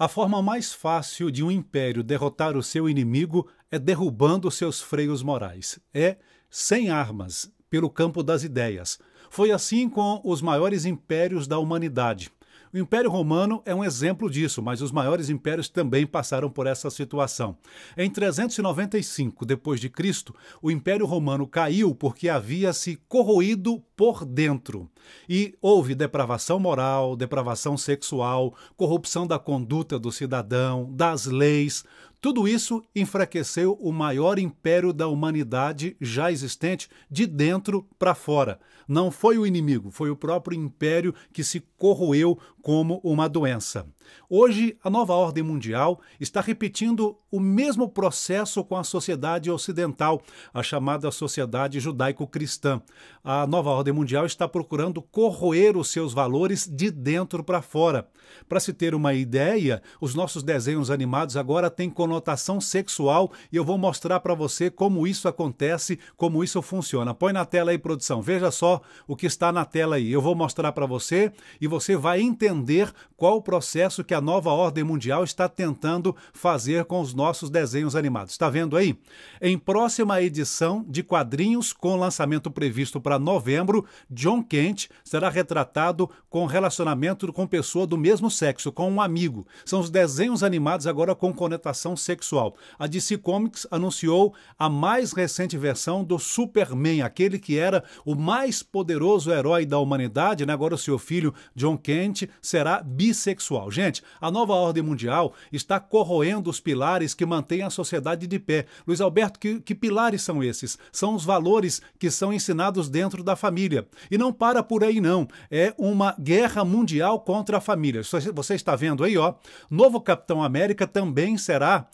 A forma mais fácil de um império derrotar o seu inimigo é derrubando seus freios morais. É sem armas, pelo campo das ideias. Foi assim com os maiores impérios da humanidade. O Império Romano é um exemplo disso, mas os maiores impérios também passaram por essa situação. Em 395 depois de Cristo, o Império Romano caiu porque havia se corroído por dentro. E houve depravação moral, depravação sexual, corrupção da conduta do cidadão, das leis. Tudo isso enfraqueceu o maior império da humanidade já existente de dentro para fora. Não foi o inimigo, foi o próprio império que se corroeu como uma doença. Hoje, a nova ordem mundial está repetindo o mesmo processo com a sociedade ocidental, a chamada sociedade judaico-cristã. A nova ordem mundial está procurando corroer os seus valores de dentro para fora. Para se ter uma ideia, os nossos desenhos animados agora têm conotação sexual e eu vou mostrar para você como isso acontece, como isso funciona. Põe na tela aí, produção. Veja só o que está na tela aí. Eu vou mostrar para você e você vai entender qual o processo que a nova ordem mundial está tentando fazer com os nossos desenhos animados. Está vendo aí? Em próxima edição de quadrinhos com lançamento previsto para novembro, John Kent será retratado com relacionamento com pessoa do mesmo sexo, com um amigo. São os desenhos animados agora com conotação sexual. A DC Comics anunciou a mais recente versão do Superman, aquele que era o mais poderoso herói da humanidade, né? agora o seu filho John Kent será bissexual. Gente, a nova ordem mundial está corroendo os pilares que mantêm a sociedade de pé. Luiz Alberto, que, que pilares são esses? São os valores que são ensinados dentro da família. E não para por aí, não. É uma guerra mundial contra a família. Você está vendo aí, ó. Novo Capitão América também será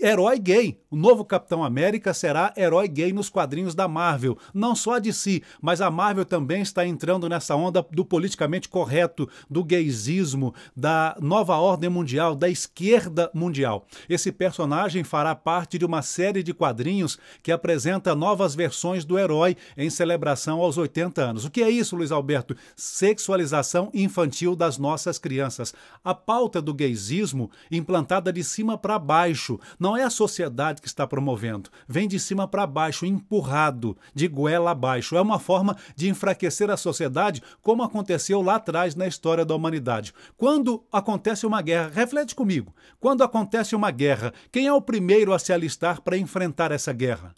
herói gay. O novo Capitão América será herói gay nos quadrinhos da Marvel. Não só de si, mas a Marvel também está entrando nessa onda do politicamente correto, do gaysismo, da nova ordem mundial, da esquerda mundial. Esse personagem fará parte de uma série de quadrinhos que apresenta novas versões do herói em celebração aos 80 anos. O que é isso, Luiz Alberto? Sexualização infantil das nossas crianças. A pauta do gaysismo, implantada de cima para baixo, baixo, não é a sociedade que está promovendo. Vem de cima para baixo, empurrado, de goela abaixo. É uma forma de enfraquecer a sociedade, como aconteceu lá atrás na história da humanidade. Quando acontece uma guerra, reflete comigo. Quando acontece uma guerra, quem é o primeiro a se alistar para enfrentar essa guerra?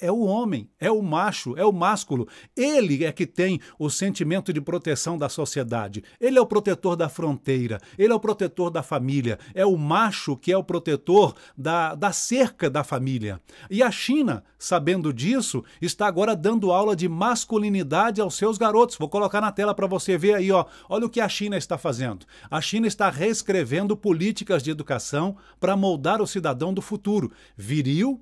é o homem, é o macho, é o másculo. Ele é que tem o sentimento de proteção da sociedade. Ele é o protetor da fronteira, ele é o protetor da família. É o macho que é o protetor da, da cerca da família. E a China, sabendo disso, está agora dando aula de masculinidade aos seus garotos. Vou colocar na tela para você ver aí, ó. Olha o que a China está fazendo. A China está reescrevendo políticas de educação para moldar o cidadão do futuro, viril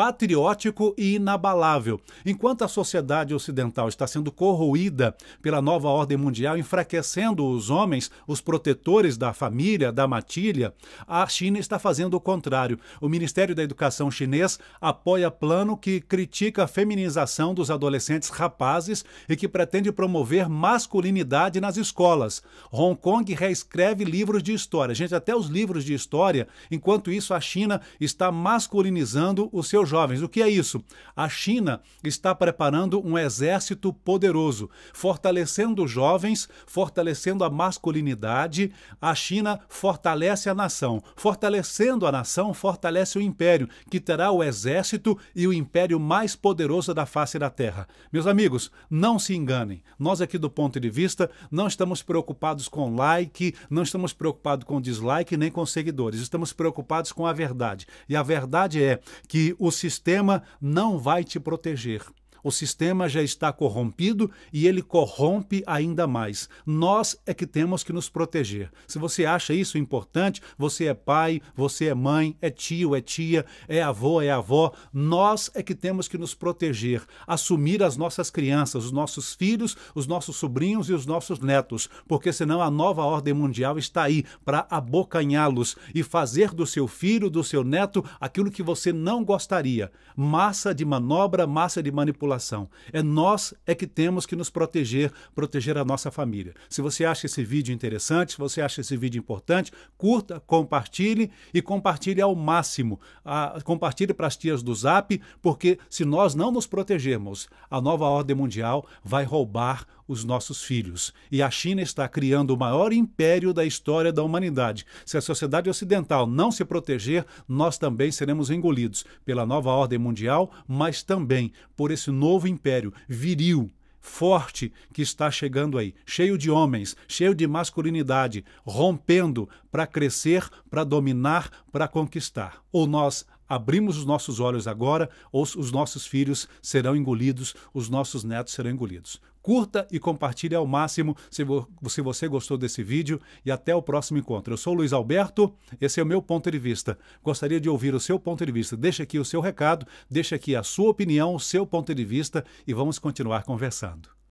patriótico e inabalável. Enquanto a sociedade ocidental está sendo corroída pela nova ordem mundial, enfraquecendo os homens, os protetores da família, da matilha, a China está fazendo o contrário. O Ministério da Educação chinês apoia plano que critica a feminização dos adolescentes rapazes e que pretende promover masculinidade nas escolas. Hong Kong reescreve livros de história. Gente, até os livros de história, enquanto isso a China está masculinizando os seus jovens. O que é isso? A China está preparando um exército poderoso, fortalecendo os jovens, fortalecendo a masculinidade. A China fortalece a nação. Fortalecendo a nação, fortalece o império, que terá o exército e o império mais poderoso da face da terra. Meus amigos, não se enganem. Nós aqui do ponto de vista não estamos preocupados com like, não estamos preocupados com dislike nem com seguidores. Estamos preocupados com a verdade. E a verdade é que os sistema não vai te proteger. O sistema já está corrompido e ele corrompe ainda mais. Nós é que temos que nos proteger. Se você acha isso importante, você é pai, você é mãe, é tio, é tia, é avô, é avó, nós é que temos que nos proteger, assumir as nossas crianças, os nossos filhos, os nossos sobrinhos e os nossos netos, porque senão a nova ordem mundial está aí para abocanhá-los e fazer do seu filho, do seu neto, aquilo que você não gostaria. Massa de manobra, massa de manipulação população. É nós é que temos que nos proteger, proteger a nossa família. Se você acha esse vídeo interessante, se você acha esse vídeo importante, curta, compartilhe e compartilhe ao máximo. A, ah, compartilhe para as tias do Zap, porque se nós não nos protegermos, a nova ordem mundial vai roubar os nossos filhos. E a China está criando o maior império da história da humanidade. Se a sociedade ocidental não se proteger, nós também seremos engolidos pela nova ordem mundial, mas também por esse novo império viril, forte que está chegando aí, cheio de homens, cheio de masculinidade, rompendo para crescer, para dominar, para conquistar. Ou nós abrimos os nossos olhos agora, ou os nossos filhos serão engolidos, os nossos netos serão engolidos curta e compartilhe ao máximo se, vo se você gostou desse vídeo e até o próximo encontro. Eu sou Luiz Alberto, esse é o meu ponto de vista. Gostaria de ouvir o seu ponto de vista. Deixa aqui o seu recado, deixa aqui a sua opinião, o seu ponto de vista e vamos continuar conversando.